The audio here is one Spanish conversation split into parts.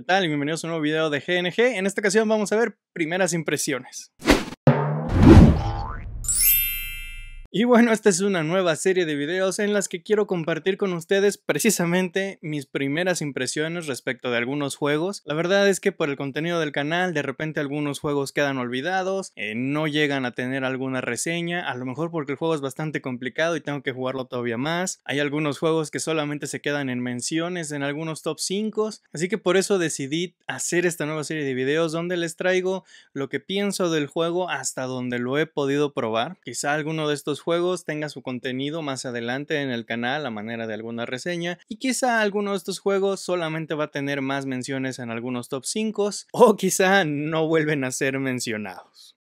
¿Qué tal? Bienvenidos a un nuevo video de GNG. En esta ocasión vamos a ver primeras impresiones. Y bueno, esta es una nueva serie de videos en las que quiero compartir con ustedes precisamente mis primeras impresiones respecto de algunos juegos. La verdad es que por el contenido del canal de repente algunos juegos quedan olvidados, eh, no llegan a tener alguna reseña, a lo mejor porque el juego es bastante complicado y tengo que jugarlo todavía más. Hay algunos juegos que solamente se quedan en menciones en algunos top 5, así que por eso decidí hacer esta nueva serie de videos donde les traigo lo que pienso del juego hasta donde lo he podido probar. Quizá alguno de estos juegos tenga su contenido más adelante en el canal a manera de alguna reseña y quizá alguno de estos juegos solamente va a tener más menciones en algunos top 5 o quizá no vuelven a ser mencionados.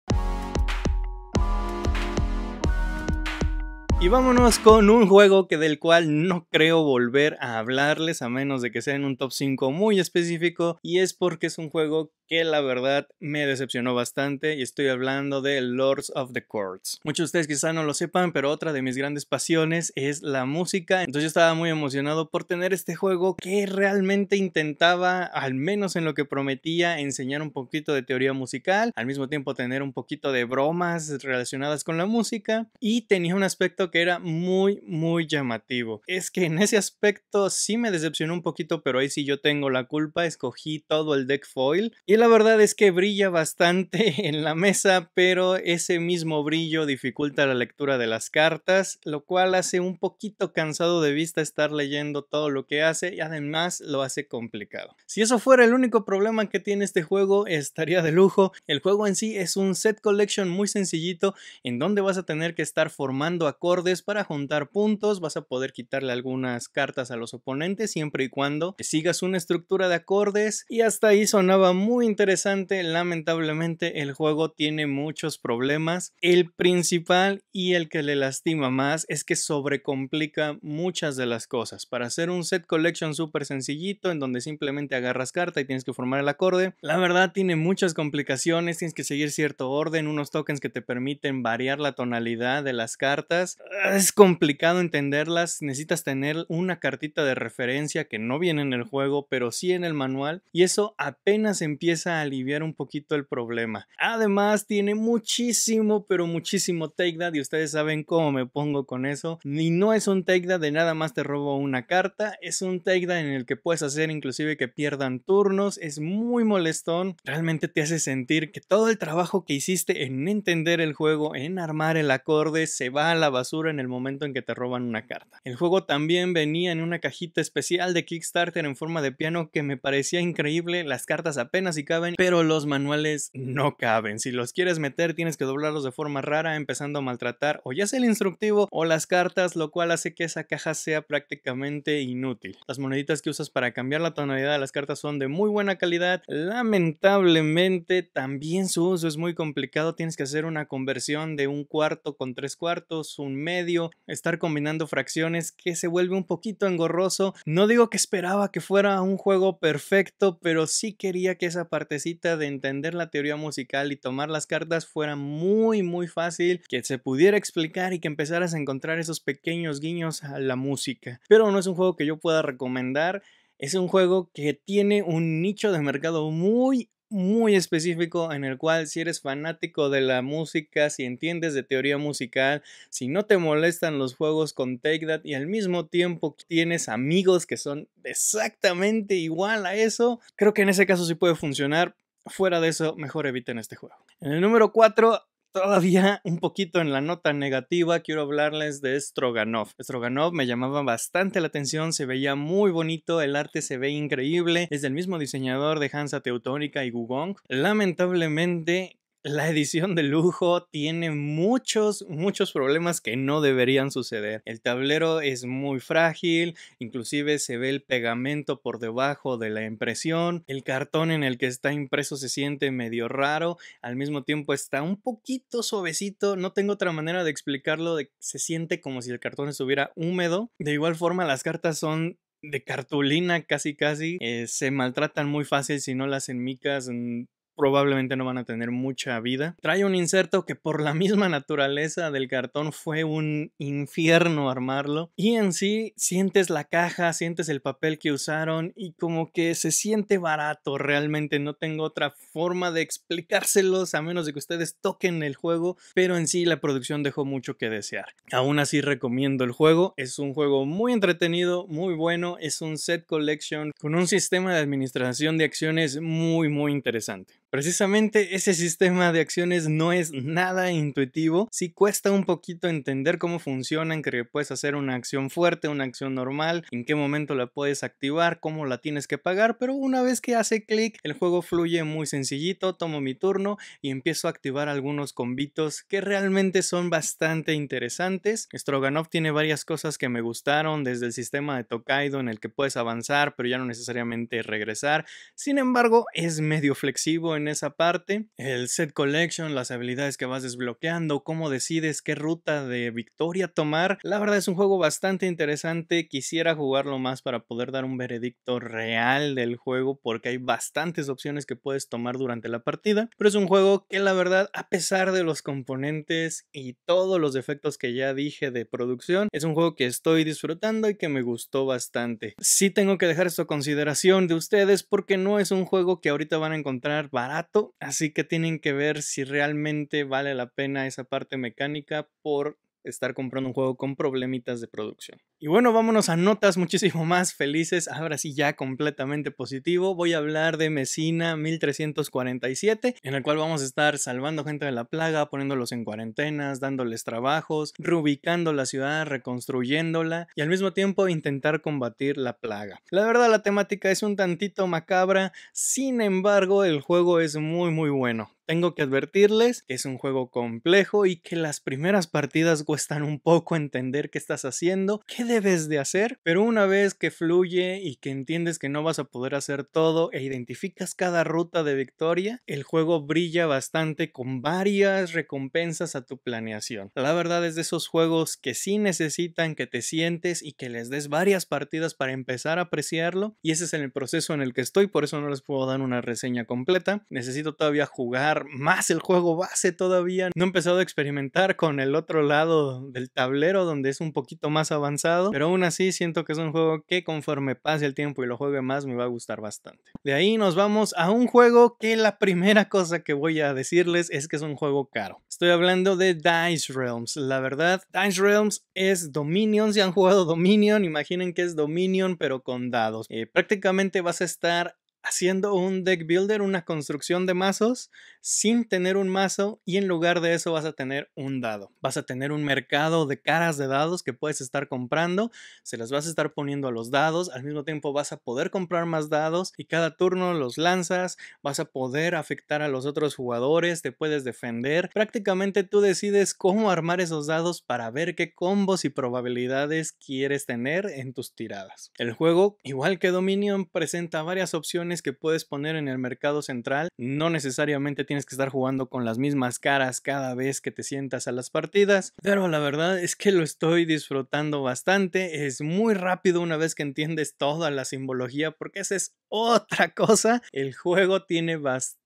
Y vámonos con un juego que del cual no creo volver a hablarles a menos de que sea en un top 5 muy específico y es porque es un juego que la verdad me decepcionó bastante y estoy hablando de Lords of the Courts, Muchos de ustedes quizá no lo sepan, pero otra de mis grandes pasiones es la música, entonces yo estaba muy emocionado por tener este juego que realmente intentaba, al menos en lo que prometía, enseñar un poquito de teoría musical, al mismo tiempo tener un poquito de bromas relacionadas con la música y tenía un aspecto que era muy, muy llamativo. Es que en ese aspecto sí me decepcionó un poquito, pero ahí sí yo tengo la culpa. Escogí todo el deck foil y la verdad es que brilla bastante en la mesa, pero ese mismo brillo dificulta la lectura de las cartas, lo cual hace un poquito cansado de vista estar leyendo todo lo que hace y además lo hace complicado. Si eso fuera el único problema que tiene este juego, estaría de lujo. El juego en sí es un set collection muy sencillito en donde vas a tener que estar formando acordes para juntar puntos, vas a poder quitarle algunas cartas a los oponentes siempre y cuando sigas una estructura de acordes y hasta ahí sonaba muy interesante, lamentablemente el juego tiene muchos problemas, el principal y el que le lastima más es que sobrecomplica muchas de las cosas, para hacer un set collection súper sencillito en donde simplemente agarras carta y tienes que formar el acorde, la verdad tiene muchas complicaciones, tienes que seguir cierto orden, unos tokens que te permiten variar la tonalidad de las cartas, es complicado entenderlas, necesitas tener una cartita de referencia que no viene en el juego, pero sí en el manual, y eso apenas empieza a aliviar un poquito el problema. Además, tiene muchísimo, pero muchísimo that y ustedes saben cómo me pongo con eso. Y no es un that de nada más te robo una carta, es un that en el que puedes hacer inclusive que pierdan turnos, es muy molestón, realmente te hace sentir que todo el trabajo que hiciste en entender el juego, en armar el acorde, se va a la basura en el momento en que te roban una carta. El juego también venía en una cajita especial de Kickstarter en forma de piano que me parecía increíble, las cartas apenas si caben, pero los manuales no caben. Si los quieres meter tienes que doblarlos de forma rara, empezando a maltratar o ya sea el instructivo o las cartas, lo cual hace que esa caja sea prácticamente inútil. Las moneditas que usas para cambiar la tonalidad de las cartas son de muy buena calidad, lamentablemente también su uso es muy complicado, tienes que hacer una conversión de un cuarto con tres cuartos, un medio, estar combinando fracciones que se vuelve un poquito engorroso. No digo que esperaba que fuera un juego perfecto, pero sí quería que esa partecita de entender la teoría musical y tomar las cartas fuera muy muy fácil, que se pudiera explicar y que empezaras a encontrar esos pequeños guiños a la música. Pero no es un juego que yo pueda recomendar. Es un juego que tiene un nicho de mercado muy muy específico en el cual si eres fanático de la música, si entiendes de teoría musical, si no te molestan los juegos con Take That y al mismo tiempo tienes amigos que son exactamente igual a eso, creo que en ese caso sí puede funcionar. Fuera de eso, mejor eviten este juego. En el número 4 todavía un poquito en la nota negativa, quiero hablarles de Stroganov. Stroganov me llamaba bastante la atención, se veía muy bonito, el arte se ve increíble, es del mismo diseñador de Hansa Teutónica y Gugong. Lamentablemente la edición de lujo tiene muchos, muchos problemas que no deberían suceder. El tablero es muy frágil, inclusive se ve el pegamento por debajo de la impresión, el cartón en el que está impreso se siente medio raro, al mismo tiempo está un poquito suavecito, no tengo otra manera de explicarlo, se siente como si el cartón estuviera húmedo. De igual forma, las cartas son de cartulina casi casi eh, se maltratan muy fácil si no las enmicas mm, probablemente no van a tener mucha vida. Trae un inserto que por la misma naturaleza del cartón fue un infierno armarlo. Y en sí sientes la caja, sientes el papel que usaron y como que se siente barato realmente. No tengo otra forma de explicárselos a menos de que ustedes toquen el juego, pero en sí la producción dejó mucho que desear. Aún así recomiendo el juego, es un juego muy entretenido, muy bueno, es un set collection con un sistema de administración de acciones muy muy interesante. Precisamente ese sistema de acciones no es nada intuitivo, sí cuesta un poquito entender cómo funcionan, que puedes hacer una acción fuerte, una acción normal, en qué momento la puedes activar, cómo la tienes que pagar, pero una vez que hace clic el juego fluye muy sencillito, tomo mi turno y empiezo a activar algunos combitos que realmente son bastante interesantes. Stroganov tiene varias cosas que me gustaron, desde el sistema de Tokaido en el que puedes avanzar pero ya no necesariamente regresar, sin embargo es medio flexible en esa parte, el set collection, las habilidades que vas desbloqueando, cómo decides qué ruta de victoria tomar. La verdad es un juego bastante interesante, quisiera jugarlo más para poder dar un veredicto real del juego porque hay bastantes opciones que puedes tomar durante la partida, pero es un juego que la verdad, a pesar de los componentes y todos los defectos que ya dije de producción, es un juego que estoy disfrutando y que me gustó bastante. Sí tengo que dejar esto a consideración de ustedes porque no es un juego que ahorita van a encontrar barato, así que tienen que ver si realmente vale la pena esa parte mecánica por estar comprando un juego con problemitas de producción. Y bueno, vámonos a notas muchísimo más felices, ahora sí ya completamente positivo. Voy a hablar de Mesina 1347, en el cual vamos a estar salvando gente de la plaga, poniéndolos en cuarentenas, dándoles trabajos, reubicando la ciudad, reconstruyéndola y al mismo tiempo intentar combatir la plaga. La verdad la temática es un tantito macabra, sin embargo el juego es muy muy bueno. Tengo que advertirles que es un juego complejo y que las primeras partidas cuestan un poco entender qué estás haciendo, qué debes de hacer, pero una vez que fluye y que entiendes que no vas a poder hacer todo e identificas cada ruta de victoria, el juego brilla bastante con varias recompensas a tu planeación. La verdad es de esos juegos que sí necesitan que te sientes y que les des varias partidas para empezar a apreciarlo y ese es el proceso en el que estoy, por eso no les puedo dar una reseña completa. Necesito todavía jugar más el juego base todavía. No he empezado a experimentar con el otro lado del tablero donde es un poquito más avanzado, pero aún así siento que es un juego que conforme pase el tiempo y lo juegue más me va a gustar bastante. De ahí nos vamos a un juego que la primera cosa que voy a decirles es que es un juego caro. Estoy hablando de Dice Realms. La verdad, Dice Realms es Dominion. Si han jugado Dominion, imaginen que es Dominion pero con dados. Eh, prácticamente vas a estar haciendo un deck builder, una construcción de mazos, sin tener un mazo y en lugar de eso vas a tener un dado. Vas a tener un mercado de caras de dados que puedes estar comprando, se las vas a estar poniendo a los dados, al mismo tiempo vas a poder comprar más dados y cada turno los lanzas, vas a poder afectar a los otros jugadores, te puedes defender. Prácticamente tú decides cómo armar esos dados para ver qué combos y probabilidades quieres tener en tus tiradas. El juego, igual que Dominion, presenta varias opciones que puedes poner en el mercado central. No necesariamente tienes que estar jugando con las mismas caras cada vez que te sientas a las partidas, pero la verdad es que lo estoy disfrutando bastante. Es muy rápido una vez que entiendes toda la simbología porque esa es otra cosa. El juego tiene bastante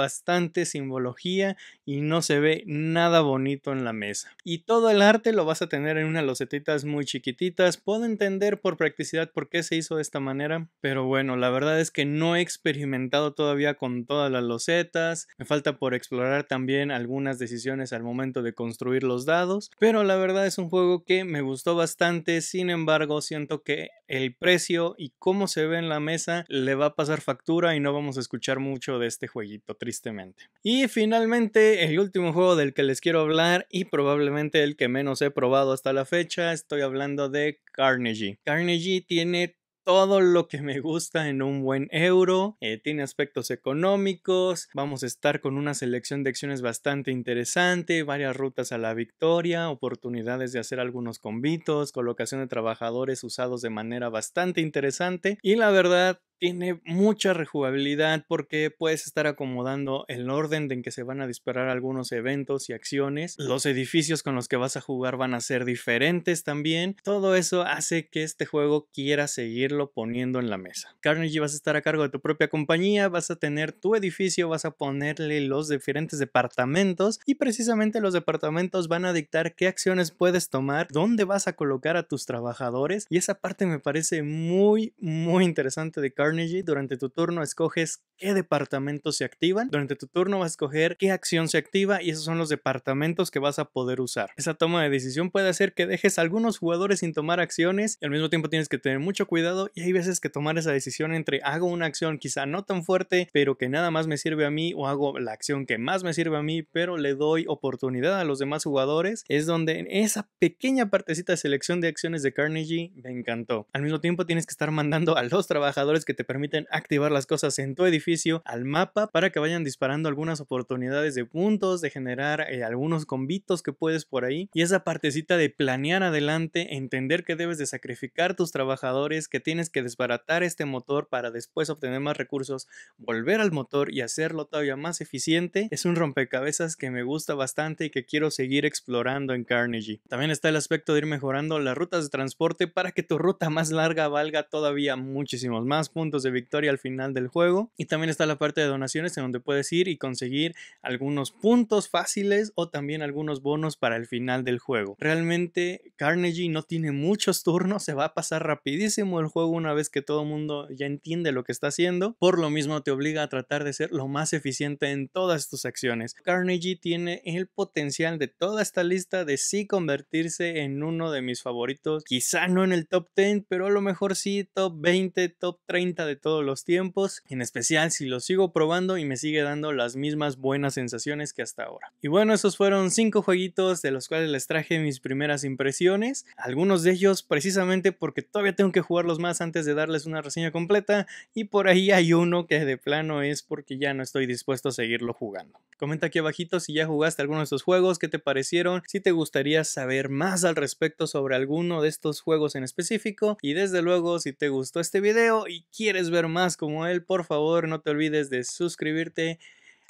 bastante, simbología y no se ve nada bonito en la mesa. Y todo el arte lo vas a tener en unas losetitas muy chiquititas. Puedo entender por practicidad por qué se hizo de esta manera, pero bueno, la verdad es que no he experimentado todavía con todas las losetas. Me falta por explorar también algunas decisiones al momento de construir los dados, pero la verdad es un juego que me gustó bastante. Sin embargo, siento que el precio y cómo se ve en la mesa le va a pasar factura y no vamos a escuchar mucho de este juego tristemente. Y finalmente, el último juego del que les quiero hablar y probablemente el que menos he probado hasta la fecha, estoy hablando de Carnegie. Carnegie tiene todo lo que me gusta en un buen euro, eh, tiene aspectos económicos, vamos a estar con una selección de acciones bastante interesante, varias rutas a la victoria, oportunidades de hacer algunos convitos, colocación de trabajadores usados de manera bastante interesante y la verdad tiene mucha rejugabilidad porque puedes estar acomodando el orden en que se van a disparar algunos eventos y acciones. Los edificios con los que vas a jugar van a ser diferentes también. Todo eso hace que este juego quiera seguirlo poniendo en la mesa. Carnegie vas a estar a cargo de tu propia compañía, vas a tener tu edificio, vas a ponerle los diferentes departamentos y precisamente los departamentos van a dictar qué acciones puedes tomar, dónde vas a colocar a tus trabajadores y esa parte me parece muy muy interesante de Carnegie durante tu turno escoges qué departamentos se activan. Durante tu turno vas a escoger qué acción se activa y esos son los departamentos que vas a poder usar. Esa toma de decisión puede hacer que dejes algunos jugadores sin tomar acciones y al mismo tiempo tienes que tener mucho cuidado y hay veces que tomar esa decisión entre hago una acción quizá no tan fuerte pero que nada más me sirve a mí o hago la acción que más me sirve a mí pero le doy oportunidad a los demás jugadores es donde en esa pequeña partecita de selección de acciones de Carnegie me encantó. Al mismo tiempo tienes que estar mandando a los trabajadores que te te permiten activar las cosas en tu edificio al mapa para que vayan disparando algunas oportunidades de puntos, de generar eh, algunos convitos que puedes por ahí. Y esa partecita de planear adelante, entender que debes de sacrificar tus trabajadores, que tienes que desbaratar este motor para después obtener más recursos, volver al motor y hacerlo todavía más eficiente, es un rompecabezas que me gusta bastante y que quiero seguir explorando en Carnegie. También está el aspecto de ir mejorando las rutas de transporte para que tu ruta más larga valga todavía muchísimos más puntos de victoria al final del juego. Y también está la parte de donaciones en donde puedes ir y conseguir algunos puntos fáciles o también algunos bonos para el final del juego. Realmente Carnegie no tiene muchos turnos, se va a pasar rapidísimo el juego una vez que todo el mundo ya entiende lo que está haciendo. Por lo mismo te obliga a tratar de ser lo más eficiente en todas tus acciones. Carnegie tiene el potencial de toda esta lista de sí convertirse en uno de mis favoritos. Quizá no en el top 10, pero a lo mejor sí top 20, top 30 de todos los tiempos, en especial si lo sigo probando y me sigue dando las mismas buenas sensaciones que hasta ahora. Y bueno, esos fueron 5 jueguitos de los cuales les traje mis primeras impresiones, algunos de ellos precisamente porque todavía tengo que jugarlos más antes de darles una reseña completa y por ahí hay uno que de plano es porque ya no estoy dispuesto a seguirlo jugando. Comenta aquí abajito si ya jugaste alguno de estos juegos, qué te parecieron, si te gustaría saber más al respecto sobre alguno de estos juegos en específico y desde luego si te gustó este video y quieres ver más como él, por favor no te olvides de suscribirte,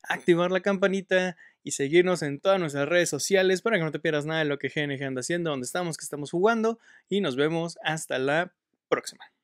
activar la campanita y seguirnos en todas nuestras redes sociales para que no te pierdas nada de lo que GNG anda haciendo, donde estamos, que estamos jugando y nos vemos hasta la próxima.